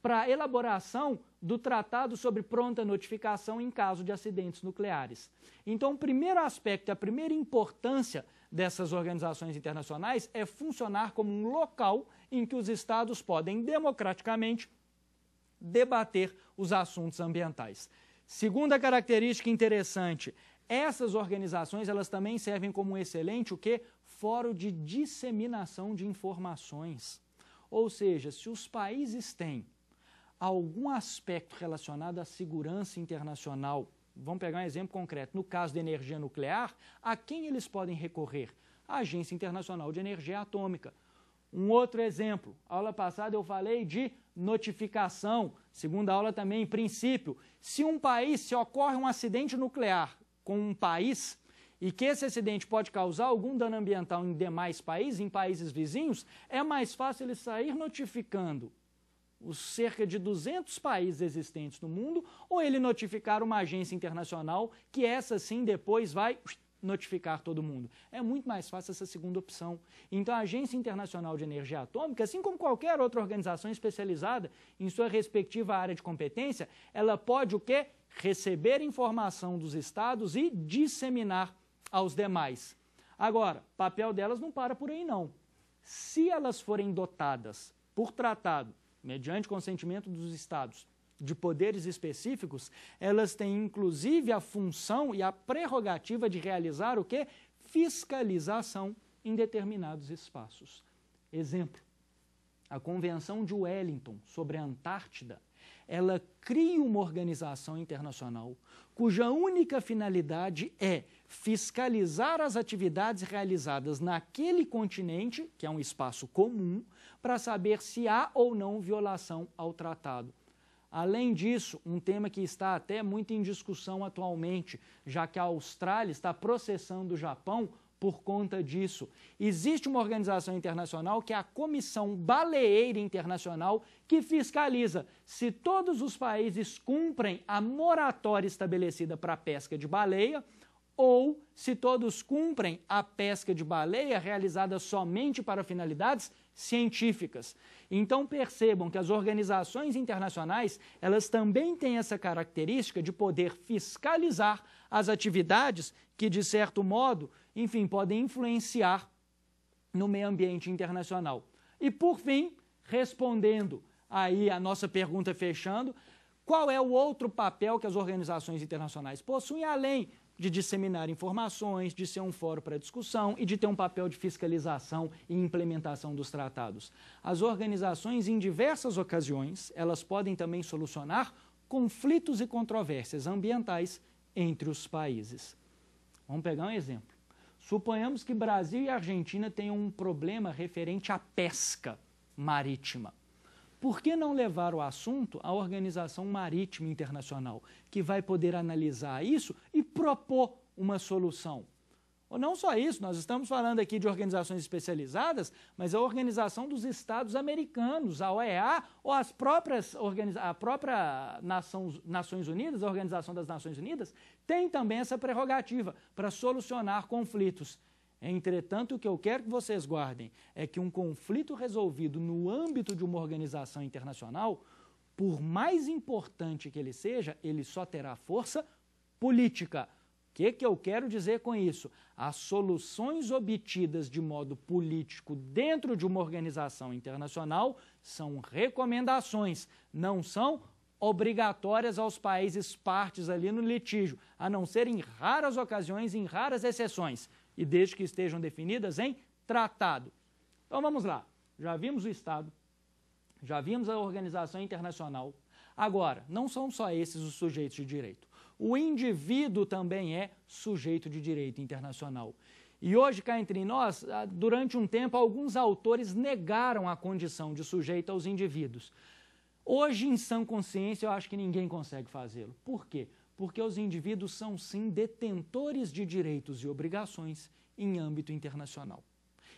para a elaboração do Tratado sobre Pronta Notificação em caso de acidentes nucleares. Então, o primeiro aspecto, a primeira importância dessas organizações internacionais é funcionar como um local em que os estados podem democraticamente debater os assuntos ambientais. Segunda característica interessante, essas organizações elas também servem como um excelente o que fórum de disseminação de informações. Ou seja, se os países têm algum aspecto relacionado à segurança internacional, vamos pegar um exemplo concreto, no caso da energia nuclear, a quem eles podem recorrer? A Agência Internacional de Energia Atômica um outro exemplo, aula passada eu falei de notificação, segunda aula também, em princípio. Se um país, se ocorre um acidente nuclear com um país, e que esse acidente pode causar algum dano ambiental em demais países, em países vizinhos, é mais fácil ele sair notificando os cerca de 200 países existentes no mundo, ou ele notificar uma agência internacional que essa sim depois vai notificar todo mundo. É muito mais fácil essa segunda opção. Então, a Agência Internacional de Energia Atômica, assim como qualquer outra organização especializada em sua respectiva área de competência, ela pode o quê? Receber informação dos estados e disseminar aos demais. Agora, papel delas não para por aí não. Se elas forem dotadas por tratado, mediante consentimento dos estados, de poderes específicos, elas têm inclusive a função e a prerrogativa de realizar o que? Fiscalização em determinados espaços. Exemplo, a Convenção de Wellington sobre a Antártida, ela cria uma organização internacional cuja única finalidade é fiscalizar as atividades realizadas naquele continente, que é um espaço comum, para saber se há ou não violação ao tratado. Além disso, um tema que está até muito em discussão atualmente, já que a Austrália está processando o Japão por conta disso. Existe uma organização internacional que é a Comissão Baleeira Internacional que fiscaliza se todos os países cumprem a moratória estabelecida para a pesca de baleia ou se todos cumprem a pesca de baleia realizada somente para finalidades científicas. Então percebam que as organizações internacionais, elas também têm essa característica de poder fiscalizar as atividades que de certo modo, enfim, podem influenciar no meio ambiente internacional. E por fim, respondendo aí a nossa pergunta fechando, qual é o outro papel que as organizações internacionais possuem além de disseminar informações, de ser um fórum para discussão e de ter um papel de fiscalização e implementação dos tratados. As organizações, em diversas ocasiões, elas podem também solucionar conflitos e controvérsias ambientais entre os países. Vamos pegar um exemplo. Suponhamos que Brasil e Argentina tenham um problema referente à pesca marítima. Por que não levar o assunto à Organização Marítima Internacional, que vai poder analisar isso e propor uma solução? Ou não só isso, nós estamos falando aqui de organizações especializadas, mas a Organização dos Estados Americanos, a OEA, ou as próprias a própria Nações, Nações Unidas, a Organização das Nações Unidas, tem também essa prerrogativa para solucionar conflitos. Entretanto, o que eu quero que vocês guardem é que um conflito resolvido no âmbito de uma organização internacional, por mais importante que ele seja, ele só terá força política. O que, que eu quero dizer com isso? As soluções obtidas de modo político dentro de uma organização internacional são recomendações, não são obrigatórias aos países partes ali no litígio, a não ser em raras ocasiões, em raras exceções e desde que estejam definidas em tratado. Então vamos lá. Já vimos o Estado, já vimos a organização internacional. Agora, não são só esses os sujeitos de direito. O indivíduo também é sujeito de direito internacional. E hoje, cá entre nós, ah, durante um tempo, alguns autores negaram a condição de sujeito aos indivíduos. Hoje, em sã consciência, eu acho que ninguém consegue fazê-lo. Por quê? porque os indivíduos são sim detentores de direitos e obrigações em âmbito internacional.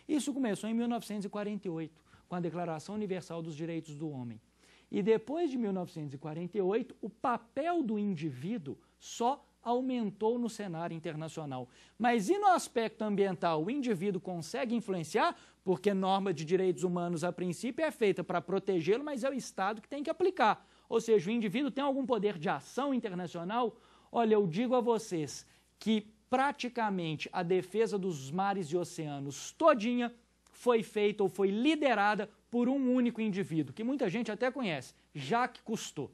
Isso começou em 1948, com a Declaração Universal dos Direitos do Homem. E depois de 1948, o papel do indivíduo só aumentou no cenário internacional. Mas e no aspecto ambiental? O indivíduo consegue influenciar? Porque norma de direitos humanos, a princípio, é feita para protegê-lo, mas é o Estado que tem que aplicar. Ou seja, o indivíduo tem algum poder de ação internacional? Olha, eu digo a vocês que praticamente a defesa dos mares e oceanos todinha foi feita ou foi liderada por um único indivíduo, que muita gente até conhece, Jacques Cousteau.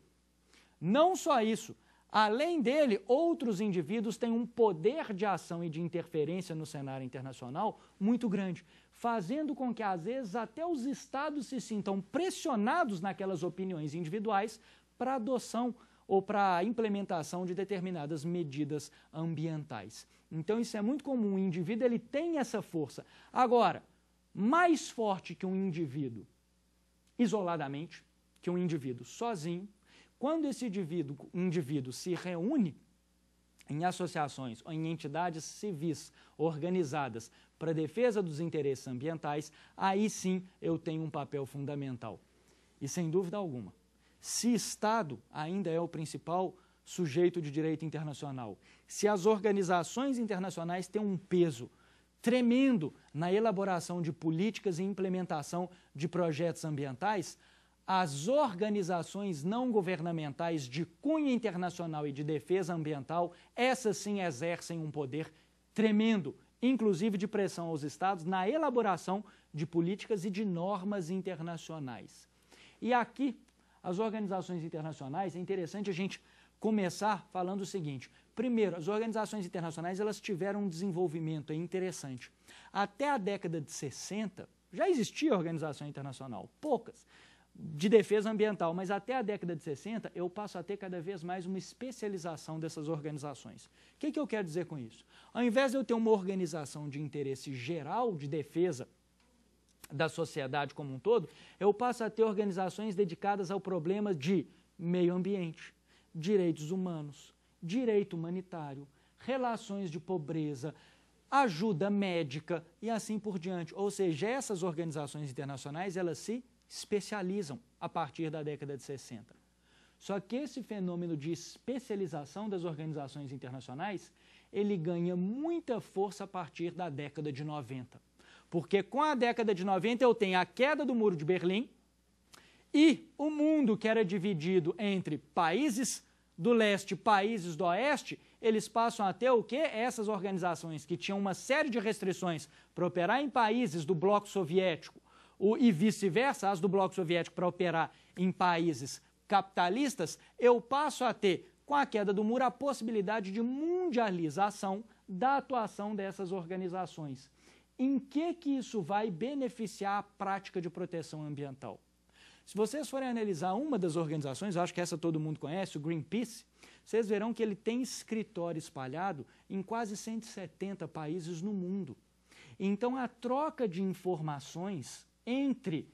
Não só isso, além dele, outros indivíduos têm um poder de ação e de interferência no cenário internacional muito grande fazendo com que às vezes até os estados se sintam pressionados naquelas opiniões individuais para adoção ou para implementação de determinadas medidas ambientais. Então isso é muito comum, o indivíduo ele tem essa força. Agora, mais forte que um indivíduo isoladamente, que um indivíduo sozinho, quando esse indivíduo, indivíduo se reúne em associações ou em entidades civis organizadas para a defesa dos interesses ambientais, aí sim eu tenho um papel fundamental. E sem dúvida alguma, se Estado ainda é o principal sujeito de direito internacional, se as organizações internacionais têm um peso tremendo na elaboração de políticas e implementação de projetos ambientais, as organizações não governamentais de cunho internacional e de defesa ambiental, essas sim exercem um poder tremendo inclusive de pressão aos estados, na elaboração de políticas e de normas internacionais. E aqui, as organizações internacionais, é interessante a gente começar falando o seguinte: primeiro, as organizações internacionais elas tiveram um desenvolvimento é interessante. Até a década de 60, já existia organização internacional, poucas de defesa ambiental, mas até a década de 60 eu passo a ter cada vez mais uma especialização dessas organizações. O que, que eu quero dizer com isso? Ao invés de eu ter uma organização de interesse geral de defesa da sociedade como um todo, eu passo a ter organizações dedicadas ao problema de meio ambiente, direitos humanos, direito humanitário, relações de pobreza, ajuda médica e assim por diante. Ou seja, essas organizações internacionais, elas se especializam a partir da década de 60. Só que esse fenômeno de especialização das organizações internacionais, ele ganha muita força a partir da década de 90. Porque com a década de 90 eu tenho a queda do Muro de Berlim e o mundo que era dividido entre países do leste e países do oeste, eles passam a ter o que? Essas organizações que tinham uma série de restrições para operar em países do bloco soviético o, e vice-versa, as do Bloco Soviético para operar em países capitalistas, eu passo a ter, com a queda do muro, a possibilidade de mundialização da atuação dessas organizações. Em que, que isso vai beneficiar a prática de proteção ambiental? Se vocês forem analisar uma das organizações, acho que essa todo mundo conhece, o Greenpeace, vocês verão que ele tem escritório espalhado em quase 170 países no mundo. Então, a troca de informações entre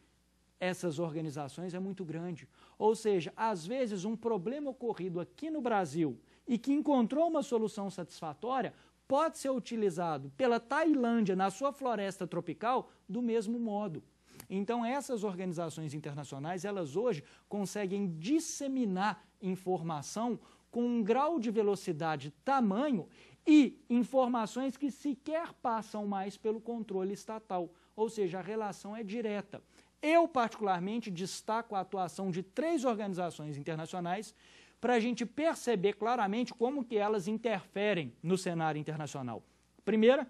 essas organizações é muito grande. Ou seja, às vezes um problema ocorrido aqui no Brasil e que encontrou uma solução satisfatória pode ser utilizado pela Tailândia na sua floresta tropical do mesmo modo. Então essas organizações internacionais, elas hoje conseguem disseminar informação com um grau de velocidade tamanho e informações que sequer passam mais pelo controle estatal ou seja, a relação é direta. Eu, particularmente, destaco a atuação de três organizações internacionais para a gente perceber claramente como que elas interferem no cenário internacional. Primeira,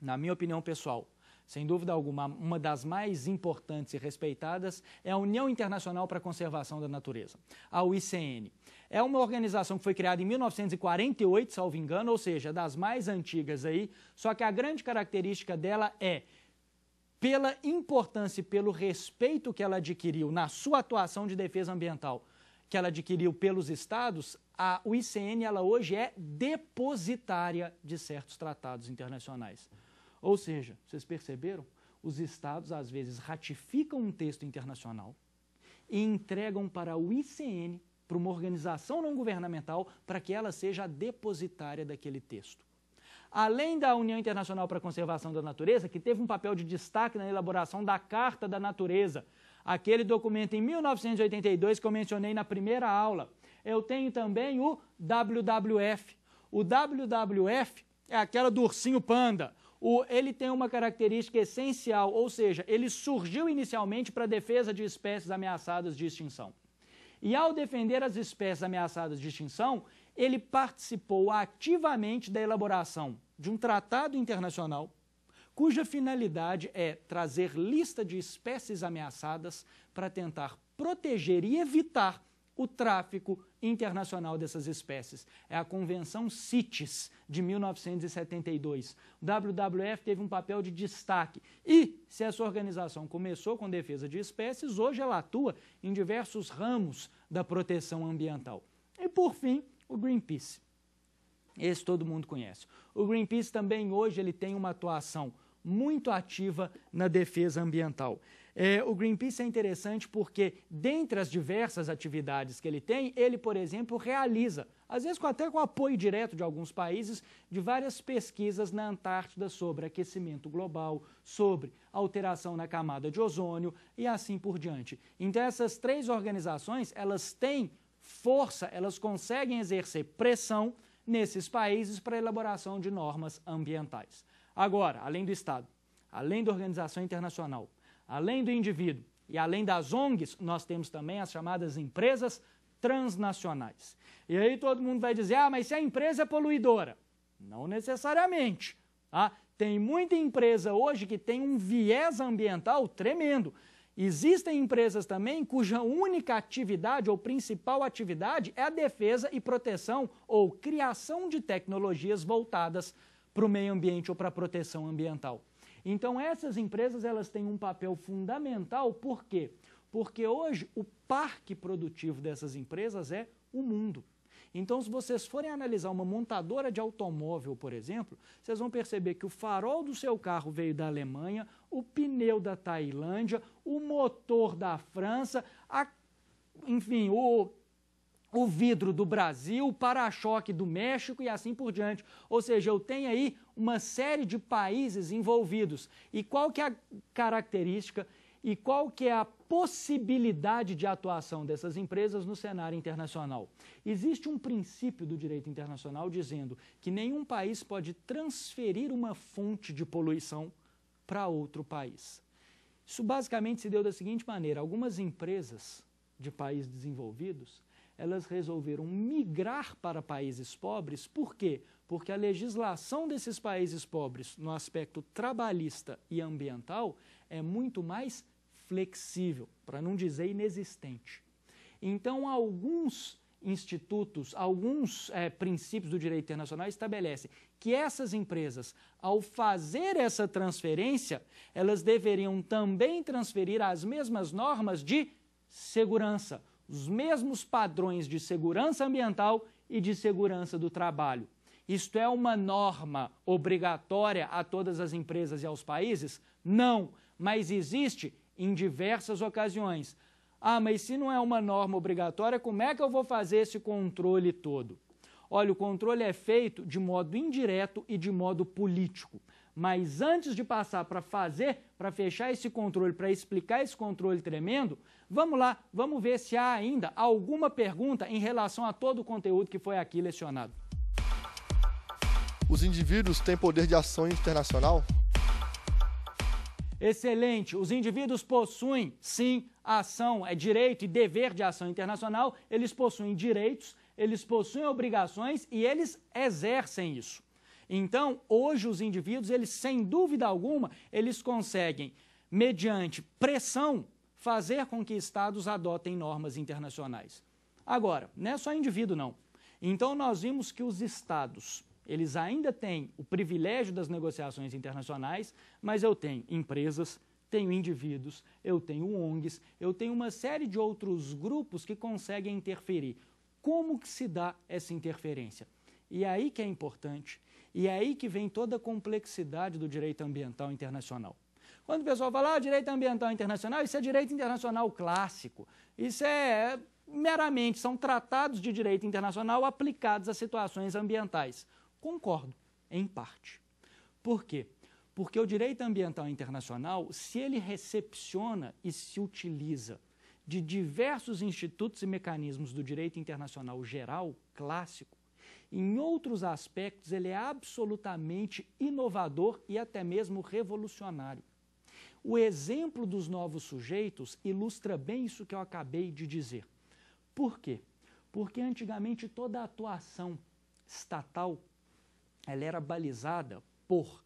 na minha opinião pessoal, sem dúvida alguma, uma das mais importantes e respeitadas é a União Internacional para a Conservação da Natureza, a UICN. É uma organização que foi criada em 1948, salvo engano, ou seja, das mais antigas aí, só que a grande característica dela é pela importância e pelo respeito que ela adquiriu na sua atuação de defesa ambiental, que ela adquiriu pelos estados, a, o ICN ela hoje é depositária de certos tratados internacionais. Ou seja, vocês perceberam? Os estados às vezes ratificam um texto internacional e entregam para o ICN, para uma organização não governamental, para que ela seja a depositária daquele texto além da União Internacional para a Conservação da Natureza, que teve um papel de destaque na elaboração da Carta da Natureza, aquele documento em 1982 que eu mencionei na primeira aula. Eu tenho também o WWF. O WWF é aquela do ursinho panda. O, ele tem uma característica essencial, ou seja, ele surgiu inicialmente para a defesa de espécies ameaçadas de extinção. E ao defender as espécies ameaçadas de extinção, ele participou ativamente da elaboração de um tratado internacional cuja finalidade é trazer lista de espécies ameaçadas para tentar proteger e evitar o tráfico internacional dessas espécies. É a Convenção CITES de 1972. O WWF teve um papel de destaque e, se essa organização começou com defesa de espécies, hoje ela atua em diversos ramos da proteção ambiental. E, por fim, o Greenpeace. Esse todo mundo conhece. O Greenpeace também hoje ele tem uma atuação muito ativa na defesa ambiental. É, o Greenpeace é interessante porque, dentre as diversas atividades que ele tem, ele, por exemplo, realiza, às vezes até com apoio direto de alguns países, de várias pesquisas na Antártida sobre aquecimento global, sobre alteração na camada de ozônio e assim por diante. Então, essas três organizações, elas têm força, elas conseguem exercer pressão nesses países para a elaboração de normas ambientais. Agora, além do Estado, além da organização internacional, além do indivíduo e além das ONGs, nós temos também as chamadas empresas transnacionais. E aí todo mundo vai dizer: ah, mas se a empresa é poluidora? Não necessariamente. Tá? Tem muita empresa hoje que tem um viés ambiental tremendo. Existem empresas também cuja única atividade ou principal atividade é a defesa e proteção ou criação de tecnologias voltadas para o meio ambiente ou para a proteção ambiental. Então essas empresas elas têm um papel fundamental, por quê? Porque hoje o parque produtivo dessas empresas é o mundo. Então, se vocês forem analisar uma montadora de automóvel, por exemplo, vocês vão perceber que o farol do seu carro veio da Alemanha, o pneu da Tailândia, o motor da França, a, enfim, o o vidro do Brasil, o para-choque do México e assim por diante. Ou seja, eu tenho aí uma série de países envolvidos. E qual que é a característica e qual que é a possibilidade de atuação dessas empresas no cenário internacional. Existe um princípio do direito internacional dizendo que nenhum país pode transferir uma fonte de poluição para outro país. Isso basicamente se deu da seguinte maneira: algumas empresas de países desenvolvidos, elas resolveram migrar para países pobres, por quê? Porque a legislação desses países pobres no aspecto trabalhista e ambiental é muito mais flexível, para não dizer inexistente. Então, alguns institutos, alguns é, princípios do direito internacional estabelecem que essas empresas, ao fazer essa transferência, elas deveriam também transferir as mesmas normas de segurança, os mesmos padrões de segurança ambiental e de segurança do trabalho. Isto é uma norma obrigatória a todas as empresas e aos países? Não, mas existe em diversas ocasiões. Ah, mas se não é uma norma obrigatória, como é que eu vou fazer esse controle todo? Olha, o controle é feito de modo indireto e de modo político. Mas antes de passar para fazer, para fechar esse controle, para explicar esse controle tremendo, vamos lá, vamos ver se há ainda alguma pergunta em relação a todo o conteúdo que foi aqui lecionado. Os indivíduos têm poder de ação internacional? Excelente. Os indivíduos possuem, sim, ação, é direito e dever de ação internacional, eles possuem direitos, eles possuem obrigações e eles exercem isso. Então, hoje os indivíduos, eles sem dúvida alguma, eles conseguem, mediante pressão, fazer com que estados adotem normas internacionais. Agora, não é só indivíduo não. Então nós vimos que os estados eles ainda têm o privilégio das negociações internacionais, mas eu tenho empresas, tenho indivíduos, eu tenho ONGs, eu tenho uma série de outros grupos que conseguem interferir. Como que se dá essa interferência? E é aí que é importante, e é aí que vem toda a complexidade do direito ambiental internacional. Quando o pessoal fala, ah, direito ambiental internacional, isso é direito internacional clássico, isso é meramente, são tratados de direito internacional aplicados a situações ambientais. Concordo, em parte. Por quê? Porque o direito ambiental internacional, se ele recepciona e se utiliza de diversos institutos e mecanismos do direito internacional geral, clássico, em outros aspectos ele é absolutamente inovador e até mesmo revolucionário. O exemplo dos novos sujeitos ilustra bem isso que eu acabei de dizer. Por quê? Porque antigamente toda a atuação estatal ela era balizada por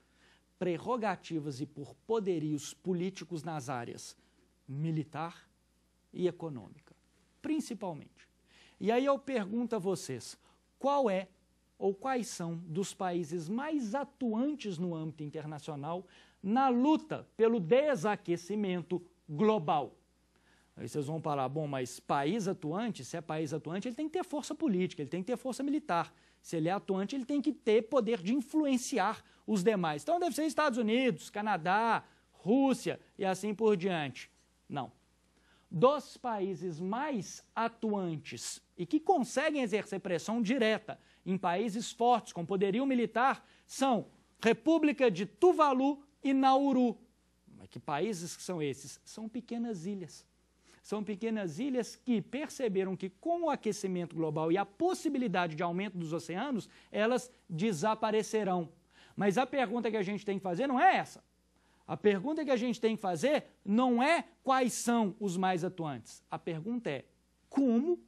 prerrogativas e por poderios políticos nas áreas militar e econômica, principalmente. E aí eu pergunto a vocês, qual é ou quais são dos países mais atuantes no âmbito internacional na luta pelo desaquecimento global? Aí vocês vão falar, bom, mas país atuante, se é país atuante, ele tem que ter força política, ele tem que ter força militar. Se ele é atuante, ele tem que ter poder de influenciar os demais. Então deve ser Estados Unidos, Canadá, Rússia e assim por diante. Não. Dos países mais atuantes e que conseguem exercer pressão direta em países fortes com poderio militar são República de Tuvalu e Nauru. Mas que países são esses? São pequenas ilhas são pequenas ilhas que perceberam que, com o aquecimento global e a possibilidade de aumento dos oceanos, elas desaparecerão. Mas a pergunta que a gente tem que fazer não é essa. A pergunta que a gente tem que fazer não é quais são os mais atuantes. A pergunta é como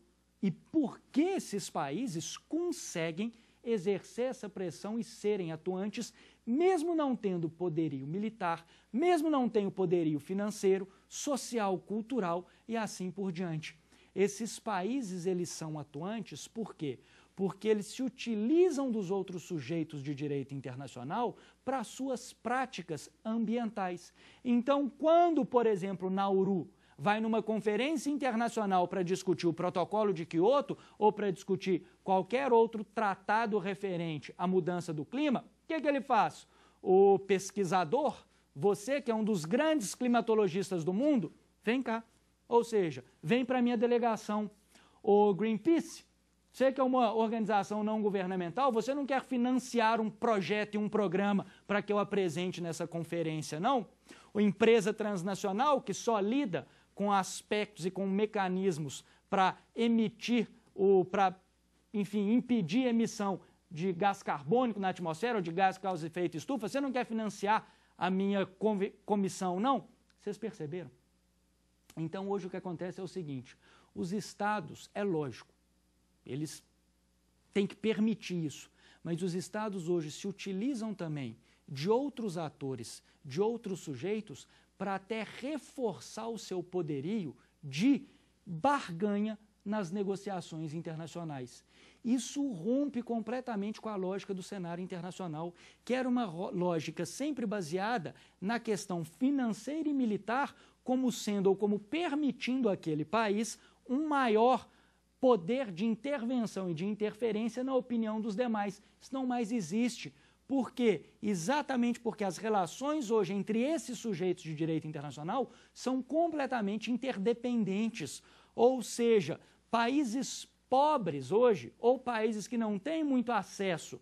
e por que esses países conseguem exercer essa pressão e serem atuantes mesmo não tendo poderio militar, mesmo não tendo poderio financeiro, social, cultural e assim por diante. Esses países eles são atuantes por quê? Porque eles se utilizam dos outros sujeitos de direito internacional para suas práticas ambientais. Então, quando, por exemplo, Nauru vai numa conferência internacional para discutir o protocolo de Quioto ou para discutir qualquer outro tratado referente à mudança do clima, o que, que ele faz? O pesquisador, você que é um dos grandes climatologistas do mundo, vem cá. Ou seja, vem para a minha delegação. O Greenpeace, você que é uma organização não governamental, você não quer financiar um projeto e um programa para que eu apresente nessa conferência, não? Ou empresa transnacional que só lida com aspectos e com mecanismos para emitir, para, enfim, impedir emissão de gás carbônico na atmosfera ou de gás que causa efeito estufa, você não quer financiar a minha comissão, não? Vocês perceberam? Então, hoje o que acontece é o seguinte: os estados, é lógico, eles têm que permitir isso, mas os estados hoje se utilizam também de outros atores, de outros sujeitos, para até reforçar o seu poderio de barganha nas negociações internacionais. Isso rompe completamente com a lógica do cenário internacional, que era uma lógica sempre baseada na questão financeira e militar, como sendo ou como permitindo àquele país um maior poder de intervenção e de interferência na opinião dos demais. Isso não mais existe. Por quê? Exatamente porque as relações hoje entre esses sujeitos de direito internacional são completamente interdependentes. Ou seja, Países pobres hoje, ou países que não têm muito acesso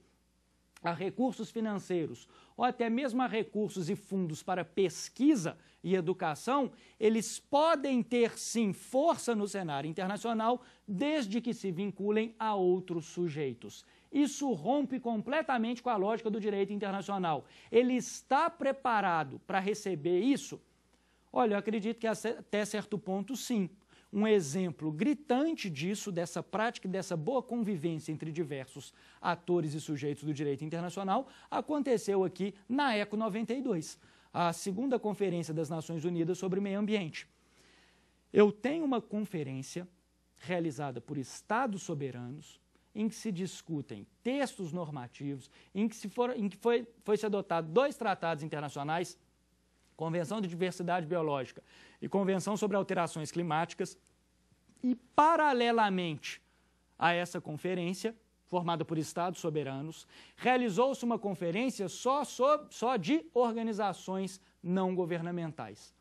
a recursos financeiros, ou até mesmo a recursos e fundos para pesquisa e educação, eles podem ter sim força no cenário internacional, desde que se vinculem a outros sujeitos. Isso rompe completamente com a lógica do direito internacional. Ele está preparado para receber isso? Olha, eu acredito que até certo ponto sim um exemplo gritante disso, dessa prática, dessa boa convivência entre diversos atores e sujeitos do direito internacional, aconteceu aqui na ECO 92, a segunda Conferência das Nações Unidas sobre Meio Ambiente. Eu tenho uma conferência realizada por Estados soberanos, em que se discutem textos normativos, em que, se for, em que foi, foi se adotado dois tratados internacionais Convenção de Diversidade Biológica e Convenção sobre Alterações Climáticas. E, paralelamente a essa conferência, formada por estados soberanos, realizou-se uma conferência só, só, só de organizações não governamentais.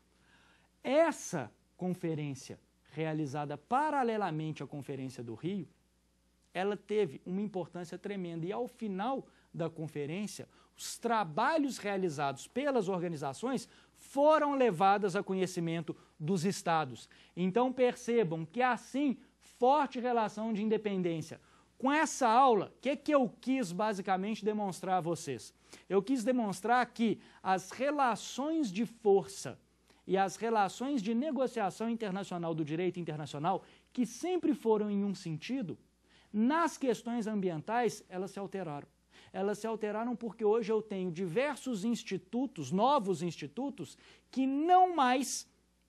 Essa conferência, realizada paralelamente à Conferência do Rio, ela teve uma importância tremenda. E ao final da conferência, os trabalhos realizados pelas organizações foram levadas a conhecimento dos estados. Então percebam que há sim forte relação de independência. Com essa aula, o que, que eu quis basicamente demonstrar a vocês? Eu quis demonstrar que as relações de força e as relações de negociação internacional do direito internacional, que sempre foram em um sentido, nas questões ambientais, elas se alteraram elas se alteraram porque hoje eu tenho diversos institutos, novos institutos, que não mais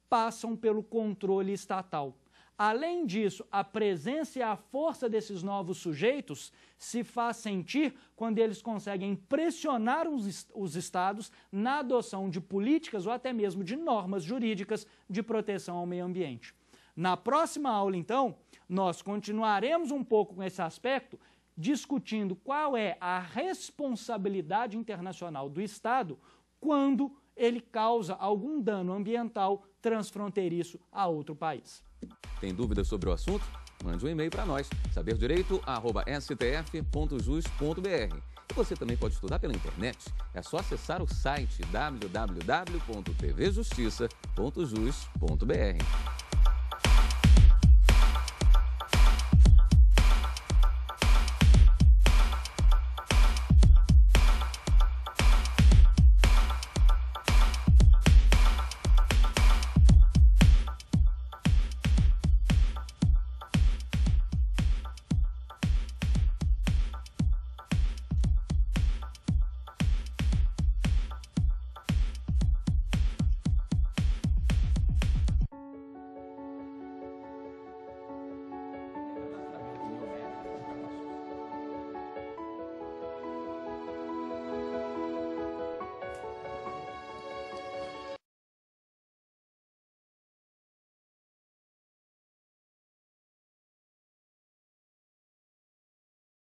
passam pelo controle estatal. Além disso, a presença e a força desses novos sujeitos se faz sentir quando eles conseguem pressionar os, os, estados na adoção de políticas ou até mesmo de normas jurídicas de proteção ao meio ambiente. Na próxima aula, então, nós continuaremos um pouco com esse aspecto discutindo qual é a responsabilidade internacional do Estado quando ele causa algum dano ambiental transfronteiriço a outro país. Tem dúvidas sobre o assunto? Mande um e-mail para nós, saberdireito@stf.jus.br. E você também pode estudar pela internet. É só acessar o site www.tvjustiça.jus.br.